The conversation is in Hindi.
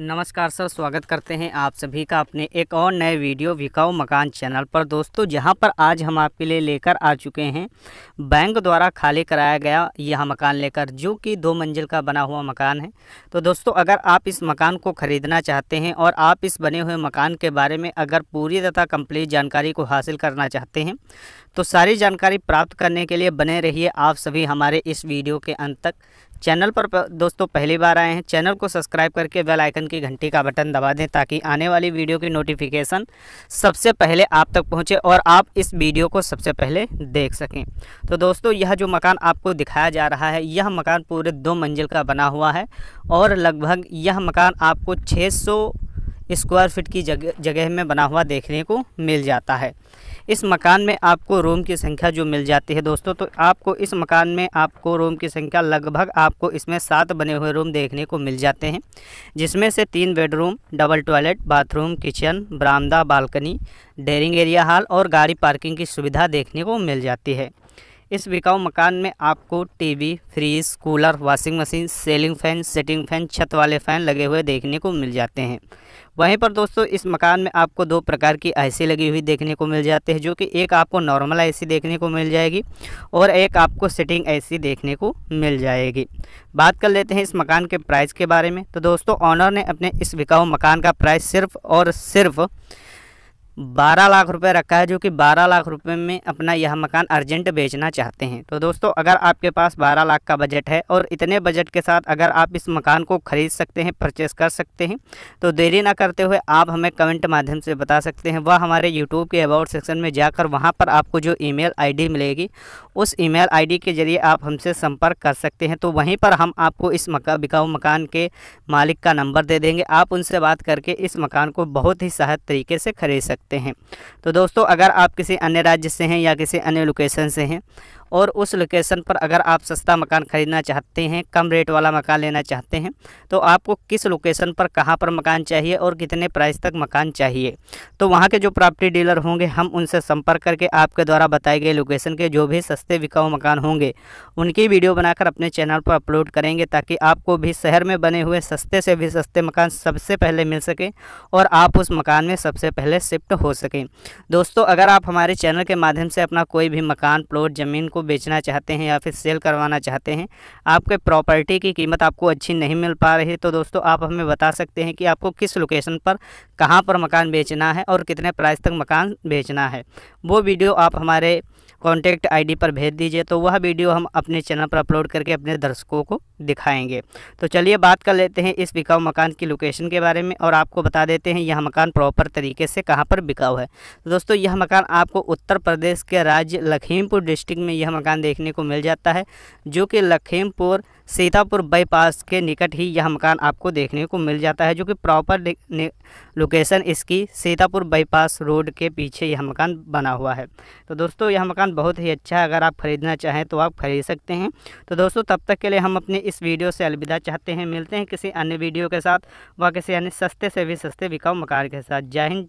नमस्कार सर स्वागत करते हैं आप सभी का अपने एक और नए वीडियो विकाऊ मकान चैनल पर दोस्तों जहां पर आज हम आपके लिए लेकर आ चुके हैं बैंक द्वारा खाली कराया गया यह मकान लेकर जो कि दो मंजिल का बना हुआ मकान है तो दोस्तों अगर आप इस मकान को ख़रीदना चाहते हैं और आप इस बने हुए मकान के बारे में अगर पूरी तथा कम्प्लीट जानकारी को हासिल करना चाहते हैं तो सारी जानकारी प्राप्त करने के लिए बने रहिए आप सभी हमारे इस वीडियो के अंत तक चैनल पर दोस्तों पहली बार आए हैं चैनल को सब्सक्राइब करके बेल आइकन की घंटी का बटन दबा दें ताकि आने वाली वीडियो की नोटिफिकेशन सबसे पहले आप तक पहुंचे और आप इस वीडियो को सबसे पहले देख सकें तो दोस्तों यह जो मकान आपको दिखाया जा रहा है यह मकान पूरे दो मंजिल का बना हुआ है और लगभग यह मकान आपको छः स्क्वायर फिट की जगह जगह में बना हुआ देखने को मिल जाता है इस मकान में आपको रूम की संख्या जो मिल जाती है दोस्तों तो आपको इस मकान में आपको रूम की संख्या लगभग आपको इसमें सात बने हुए रूम देखने को मिल जाते हैं जिसमें से तीन bedroom double toilet bathroom kitchen बरामदा बालकनी डेरिंग एरिया हॉल और गाड़ी पार्किंग की सुविधा देखने को मिल जाती है इस बिकाऊ मकान में आपको TV, fridge cooler washing machine ceiling fan setting fan छत वाले फ़ैन लगे हुए देखने को मिल जाते हैं वहीं पर दोस्तों इस मकान में आपको दो प्रकार की आईसी लगी हुई देखने को मिल जाती है जो कि एक आपको नॉर्मल आईसी देखने को मिल जाएगी और एक आपको सिटिंग आईसी देखने को मिल जाएगी बात कर लेते हैं इस मकान के प्राइस के बारे में तो दोस्तों ऑनर ने अपने इस बिकाऊ मकान का प्राइस सिर्फ और सिर्फ़ बारह लाख रुपए रखा है जो कि बारह लाख रुपए में अपना यह मकान अर्जेंट बेचना चाहते हैं तो दोस्तों अगर आपके पास बारह लाख का बजट है और इतने बजट के साथ अगर आप इस मकान को ख़रीद सकते हैं परचेस कर सकते हैं तो देरी ना करते हुए आप हमें कमेंट माध्यम से बता सकते हैं वह हमारे यूट्यूब के अबाउट सेक्शन में जाकर वहाँ पर आपको जो ई मेल मिलेगी उस ई मेल के ज़रिए आप हमसे संपर्क कर सकते हैं तो वहीं पर हम आपको इस मका बिकाऊ मकान के मालिक का नंबर दे देंगे आप उनसे बात करके इस मकान को बहुत ही सहज तरीके से खरीद सकते सकते हैं तो दोस्तों अगर आप किसी अन्य राज्य से हैं या किसी अन्य लोकेशन से हैं और उस लोकेशन पर अगर आप सस्ता मकान ख़रीदना चाहते हैं कम रेट वाला मकान लेना चाहते हैं तो आपको किस लोकेशन पर कहाँ पर मकान चाहिए और कितने प्राइस तक मकान चाहिए तो वहाँ के जो प्रॉपर्टी डीलर होंगे हम उनसे संपर्क करके आपके द्वारा बताए गए लोकेशन के जो भी सस्ते बिकाऊ मकान होंगे उनकी वीडियो बनाकर अपने चैनल पर अपलोड करेंगे ताकि आपको भी शहर में बने हुए सस्ते से भी सस्ते मकान सबसे पहले मिल सके और आप उस मकान में सबसे पहले शिफ्ट हो सकें दोस्तों अगर आप हमारे चैनल के माध्यम से अपना कोई भी मकान प्लॉट ज़मीन को को बेचना चाहते हैं या फिर सेल करवाना चाहते हैं आपके प्रॉपर्टी की कीमत आपको अच्छी नहीं मिल पा रही तो दोस्तों आप हमें बता सकते हैं कि आपको किस लोकेशन पर कहाँ पर मकान बेचना है और कितने प्राइस तक मकान बेचना है वो वीडियो आप हमारे कॉन्टैक्ट आईडी पर भेज दीजिए तो वह वीडियो हम अपने चैनल पर अपलोड करके अपने दर्शकों को दिखाएंगे तो चलिए बात कर लेते हैं इस बिकाऊ मकान की लोकेशन के बारे में और आपको बता देते हैं यह मकान प्रॉपर तरीके से कहाँ पर बिकाऊ है तो दोस्तों यह मकान आपको उत्तर प्रदेश के राज्य लखीमपुर डिस्ट्रिक्ट में यह मकान देखने को मिल जाता है जो कि लखीमपुर सीतापुर बाईपास के निकट ही यह मकान आपको देखने को मिल जाता है जो कि प्रॉपर लोकेशन इसकी सीतापुर बाईपास रोड के पीछे यह मकान बना हुआ है तो दोस्तों यह मकान बहुत ही अच्छा है अगर आप ख़रीदना चाहें तो आप ख़रीद सकते हैं तो दोस्तों तब तक के लिए हम अपने इस वीडियो से अलविदा चाहते हैं मिलते हैं किसी अन्य वीडियो के साथ व किसी अन्य सस्ते से भी सस्ते बिकाऊ मकान के साथ जय हिंद